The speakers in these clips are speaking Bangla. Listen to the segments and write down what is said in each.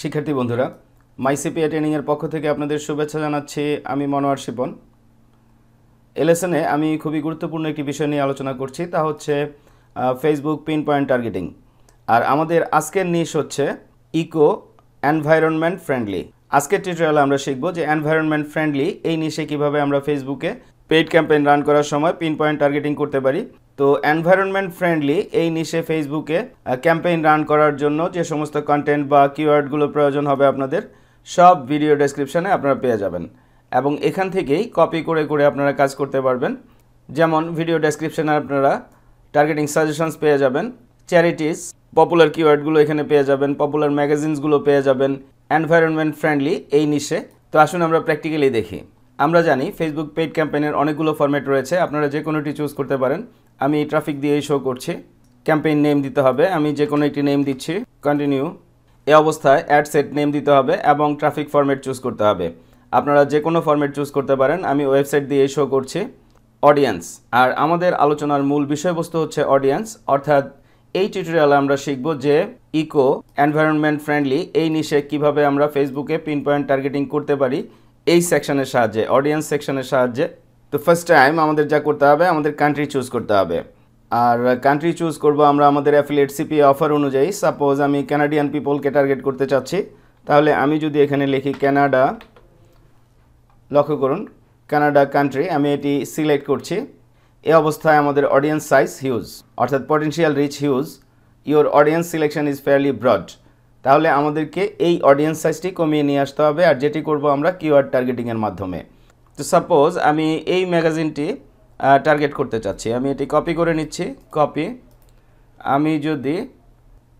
শিক্ষার্থী বন্ধুরা মাইসিপিএ ট্রেনিংয়ের পক্ষ থেকে আপনাদের শুভেচ্ছা জানাচ্ছি আমি মনোয়ার শিপন এলেসনে আমি খুবই গুরুত্বপূর্ণ একটি বিষয় নিয়ে আলোচনা করছি তা হচ্ছে ফেসবুক পিন পয়েন্ট টার্গেটিং আর আমাদের আজকের নিশ হচ্ছে ইকো এনভায়রনমেন্ট ফ্রেন্ডলি আজকের টিউটোরিয়ালে আমরা শিখব যে এনভায়রনমেন্ট ফ্রেন্ডলি এই নিশে কিভাবে আমরা ফেসবুকে পেইড ক্যাম্পেইন রান করার সময় পিন পয়েন্ট টার্গেটিং করতে পারি তো এনভায়রনমেন্ট ফ্রেন্ডলি এই নিশে ফেসবুকে ক্যাম্পেইন রান করার জন্য যে সমস্ত কন্টেন্ট বা কিওয়ার্ডগুলো প্রয়োজন হবে আপনাদের সব ভিডিও ডেসক্রিপশানে আপনারা পেয়ে যাবেন এবং এখান থেকেই কপি করে করে আপনারা কাজ করতে পারবেন যেমন ভিডিও ডেসক্রিপশানে আপনারা টার্গেটিং সাজেশনস পেয়ে যাবেন চ্যারিটিস পপুলার কিওয়ার্ডগুলো এখানে পেয়ে যাবেন পপুলার ম্যাগাজিনসগুলো পেয়ে যাবেন এনভায়রনমেন্ট ফ্রেন্ডলি এই নিশে তো আসুন আমরা প্র্যাকটিক্যালি দেখি আমরা জানি ফেসবুক পেইড ক্যাম্পেইনের অনেকগুলো ফর্ম্যাট রয়েছে আপনারা যে কোনোটি চুজ করতে পারেন আমি ট্রাফিক দিয়ে শো করছি ক্যাম্পেইন নেম দিতে হবে আমি যে কোনো একটি নেম দিচ্ছি কন্টিনিউ এ অবস্থায় অ্যাড সেট নেম দিতে হবে এবং ট্রাফিক ফরম্যাট চুজ করতে হবে আপনারা যে কোনো ফরম্যাট চুজ করতে পারেন আমি ওয়েবসাইট দিয়ে শো করছি অডিয়েন্স আর আমাদের আলোচনার মূল বিষয়বস্তু হচ্ছে অডিয়েন্স অর্থাৎ এই টিউটোরিয়ালে আমরা শিখব যে ইকো এনভায়রনমেন্ট ফ্রেন্ডলি এই নিশে কিভাবে আমরা ফেসবুকে পিন পয়েন্ট টার্গেটিং করতে পারি এই সেকশনের সাহায্যে অডিয়েন্স সেকশনের সাহায্যে তো ফার্স্ট টাইম আমাদের যা করতে হবে আমাদের কান্ট্রি চুজ করতে হবে আর কান্ট্রি চুজ করব আমরা আমাদের অ্যাফিলিয়েট সিপি অফার অনুযায়ী সাপোজ আমি ক্যানাডিয়ান পিপলকে টার্গেট করতে চাচ্ছি তাহলে আমি যদি এখানে লিখি ক্যানাডা লক্ষ্য করুন কানাডা কান্ট্রি আমি এটি সিলেক্ট করছি এ অবস্থায় আমাদের অডিয়েন্স সাইজ হিউজ অর্থাৎ potential reach huge your audience selection is fairly broad তাহলে আমাদেরকে এই অডিয়েন্স সাইজটি কমিয়ে নিয়ে আসতে হবে আর যেটি করব আমরা কিওয়ার্ড টার্গেটিংয়ের মাধ্যমে তো সাপোজ আমি এই ম্যাগাজিনটি টার্গেট করতে চাচ্ছি আমি এটি কপি করে নিচ্ছি কপি আমি যদি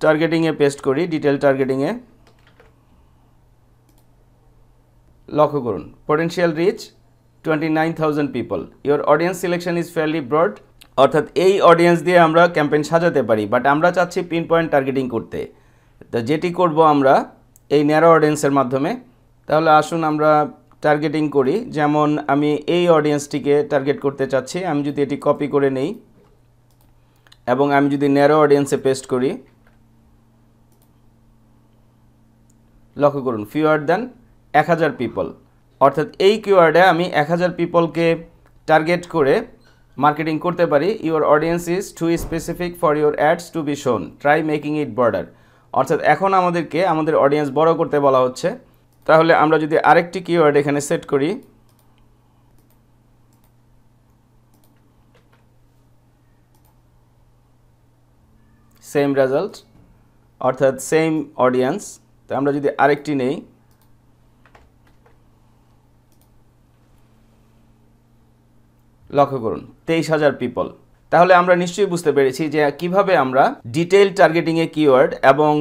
টার্গেটিংয়ে পেস্ট করি ডিটেল টার্গেটিংয়ে লক্ষ্য করুন potential reach twenty nine thousand people your audience selection is fairly broad অর্থাৎ এই অডিয়েন্স দিয়ে আমরা ক্যাম্পেইন সাজাতে পারি বাট আমরা চাচ্ছি পিন পয়েন্ট টার্গেটিং করতে তো যেটি করব আমরা এই ন্যারো অডিয়েন্সের মাধ্যমে তাহলে আসুন আমরা টার্গেটিং করি যেমন আমি এই অডিয়েন্সটিকে টার্গেট করতে চাচ্ছি আমি যদি এটি কপি করে নেই এবং আমি যদি ন্যারো অডিয়েন্সে পেস্ট করি লক্ষ্য করুন ফিওয়ার দেন এক হাজার পিপল অর্থাৎ এই কিওয়ার্ডে আমি এক হাজার পিপলকে টার্গেট করে মার্কেটিং করতে পারি your audience is too specific for your ads to be shown try making it broader অর্থাৎ এখন আমাদেরকে আমাদের অডিয়েন্স বড় করতে বলা হচ্ছে তাহলে আমরা যদি আরেকটি কিওয়ার্ড এখানে সেট করি সেম রেজাল্ট অর্থাৎ সেম অডিয়েন্স তো আমরা যদি আরেকটি নেই লক্ষ্য করুন তেইশ হাজার পিপল তাহলে আমরা নিশ্চয়ই বুঝতে পেরেছি যে কিভাবে আমরা ডিটেইল টার্গেটিংয়ে কিওয়ার্ড এবং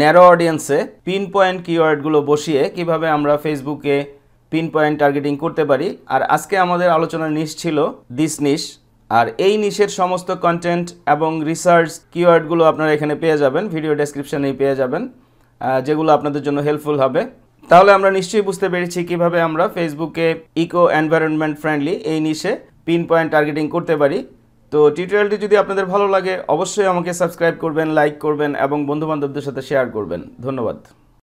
ন্যারো অডিয়েন্সে পিন পয়েন্ট কিওয়ার্ডগুলো বসিয়ে কিভাবে আমরা ফেসবুকে পিন পয়েন্ট টার্গেটিং করতে পারি আর আজকে আমাদের আলোচনার নিশ ছিল দিস নিশ আর এই নিশের সমস্ত কন্টেন্ট এবং রিসার্চ কিওয়ার্ডগুলো আপনারা এখানে পেয়ে যাবেন ভিডিও ডেসক্রিপশানেই পেয়ে যাবেন যেগুলো আপনাদের জন্য হেল্পফুল হবে তাহলে আমরা নিশ্চয়ই বুঝতে পেরেছি কিভাবে আমরা ফেসবুকে ইকো এনভায়রনমেন্ট ফ্রেন্ডলি এই নিশে পিন পয়েন্ট টার্গেটিং করতে পারি তো টিউটোরিয়ালটি যদি আপনাদের ভালো লাগে অবশ্যই আমাকে সাবস্ক্রাইব করবেন লাইক করবেন এবং বন্ধুবান্ধবদের সাথে শেয়ার করবেন ধন্যবাদ